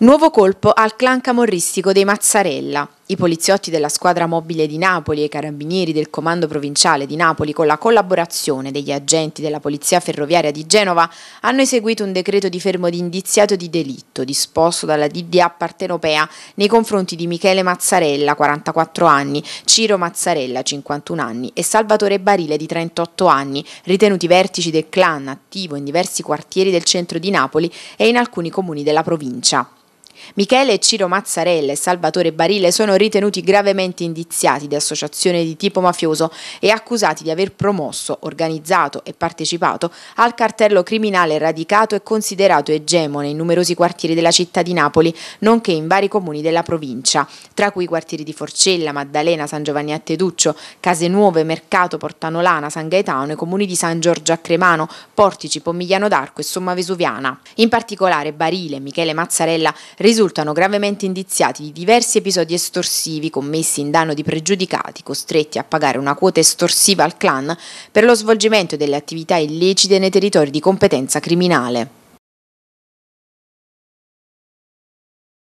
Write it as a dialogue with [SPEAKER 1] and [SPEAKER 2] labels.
[SPEAKER 1] Nuovo colpo al clan camorristico dei Mazzarella. I poliziotti della squadra mobile di Napoli e i carabinieri del comando provinciale di Napoli con la collaborazione degli agenti della Polizia Ferroviaria di Genova hanno eseguito un decreto di fermo di indiziato di delitto disposto dalla DDA partenopea nei confronti di Michele Mazzarella, 44 anni, Ciro Mazzarella, 51 anni e Salvatore Barile di 38 anni, ritenuti vertici del clan attivo in diversi quartieri del centro di Napoli e in alcuni comuni della provincia. Michele Ciro Mazzarella e Salvatore Barile sono ritenuti gravemente indiziati di associazione di tipo mafioso e accusati di aver promosso, organizzato e partecipato al cartello criminale radicato e considerato egemone in numerosi quartieri della città di Napoli, nonché in vari comuni della provincia, tra cui i quartieri di Forcella, Maddalena, San Giovanni a Teduccio, Nuove, Mercato, Portanolana, San Gaetano, i comuni di San Giorgio a Cremano, Portici, Pomigliano d'Arco e Somma Vesuviana. In particolare Barile e Michele Mazzarella risultano gravemente indiziati di diversi episodi estorsivi commessi in danno di pregiudicati costretti a pagare una quota estorsiva al clan per lo svolgimento delle attività illecite nei territori di competenza criminale.